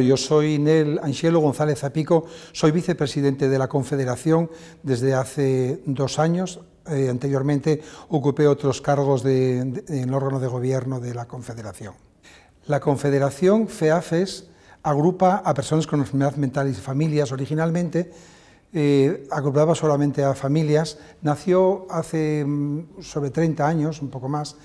yo soy Nel Angelo González Zapico, soy vicepresidente de la Confederación desde hace dos años. Eh, anteriormente ocupé otros cargos de, el órgano de gobierno de la Confederación. La Confederación FEAFES agrupa a personas con enfermedad mental y familias. Originalmente eh, agrupaba solamente a familias. Nació hace mm, sobre 30 años, un poco más,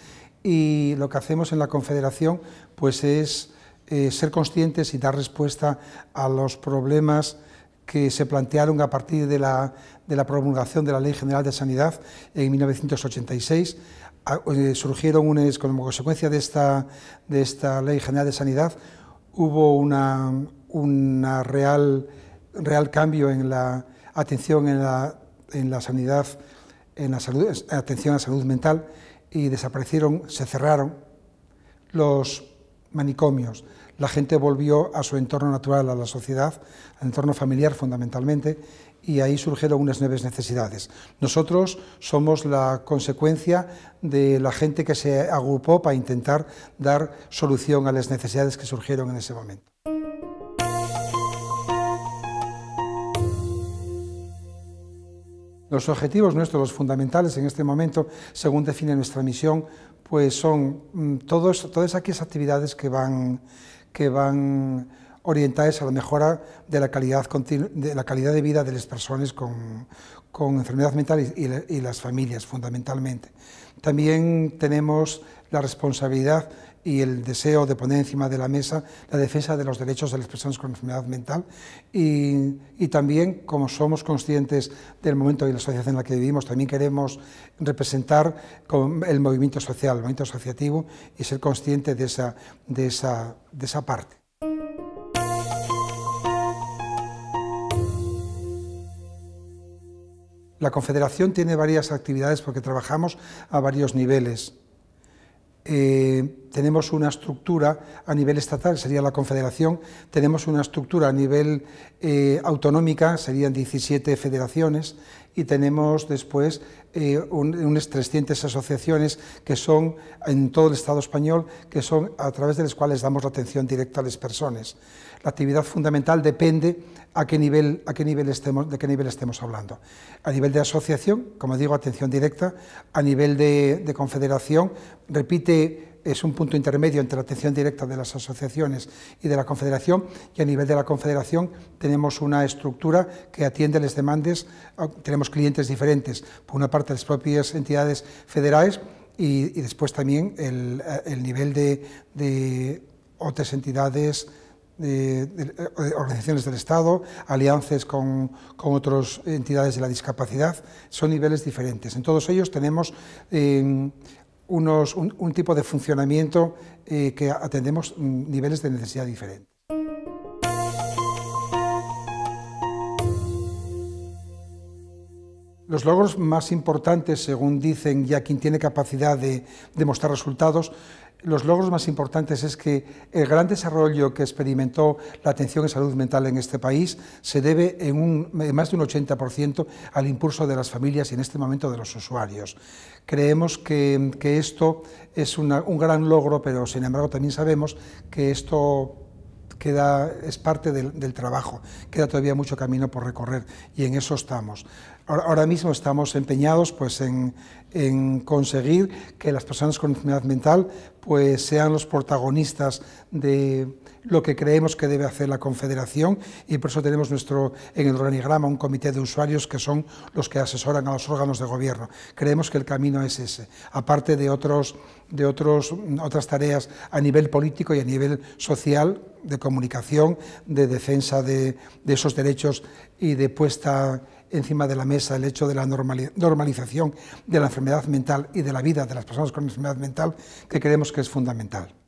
y lo que hacemos en la Confederación pues es eh, ser conscientes y dar respuesta a los problemas que se plantearon a partir de la, promulgación de la Ley General de Sanidad en 1986. Ah, eh, surgieron un... como consecuencia de esta, de esta Ley General de Sanidad, hubo un real, real cambio en la atención en la, sanidad, en la atención a la salud mental y desaparecieron, se cerraron los manicomios, la gente volvió a su entorno natural, a la sociedad, al entorno familiar fundamentalmente, y ahí surgieron unas nuevas necesidades. Nosotros somos la consecuencia de la gente que se agrupó para intentar dar solución a las necesidades que surgieron en ese momento. Los objetivos nuestros, los fundamentales en este momento, según define nuestra misión, pues son mm, todas aquellas actividades que van, que van orientadas a la mejora de la calidad, de, la calidad de vida de las personas con, enfermedad mental y, y las familias, fundamentalmente. También tenemos la responsabilidad y el deseo de poner encima de la mesa la defensa de los derechos de las personas con enfermedad mental y, también, como somos conscientes del momento y la sociedad en la que vivimos, también queremos representar el movimiento social, el movimiento asociativo y ser conscientes de esa parte. La Confederación tiene varias actividades porque trabajamos a varios niveles. Eh, tenemos una estructura a nivel estatal, sería la Confederación, tenemos una estructura a nivel eh, autonómica, serían 17 federaciones, y tenemos después eh, unas 300 asociaciones que son en todo el Estado español, que son a través de las cuales damos la atención directa a las personas. La actividad fundamental depende a qué nivel, a qué nivel estemos, de qué nivel estemos hablando. A nivel de asociación, como digo, atención directa, a nivel de, de confederación, repite es un punto intermedio entre la atención directa de las asociaciones y de la Confederación, y a nivel de la Confederación tenemos una estructura que atiende las demandas, ah, tenemos clientes diferentes, por una parte las propias entidades federales y, después también el, eh, nivel de, otras entidades. Eh, organizaciones del Estado, alianzas con, con, otras entidades de la discapacidad, son niveles diferentes. En todos ellos tenemos eh, un, tipo de funcionamiento eh, que atendemos mm, niveles de necesidad diferentes. Los logros más importantes, según dicen ya quien tiene capacidad de, demostrar mostrar resultados, los logros más importantes es que el gran desarrollo que experimentó la atención en salud mental en este país se debe en, un, más de un 80% al impulso de las familias y en este momento de los usuarios. Creemos que, esto es un gran logro, pero sin embargo también sabemos que esto queda, es parte del, trabajo, queda todavía mucho camino por recorrer y en eso estamos. Ahora, mismo estamos empeñados pues, en, en, conseguir que las personas con enfermedad mental pues, sean los protagonistas de lo que creemos que debe hacer la Confederación y por eso tenemos nuestro, en el organigrama un comité de usuarios que son los que asesoran a los órganos de gobierno. Creemos que el camino es ese, aparte de, otros, de otros, mm, otras tareas a nivel político y a nivel social, de comunicación, de defensa de, de esos derechos y de puesta encima de la mesa el hecho de la normalización de la enfermedad mental y de la vida de las personas con enfermedad mental, que creemos que es fundamental.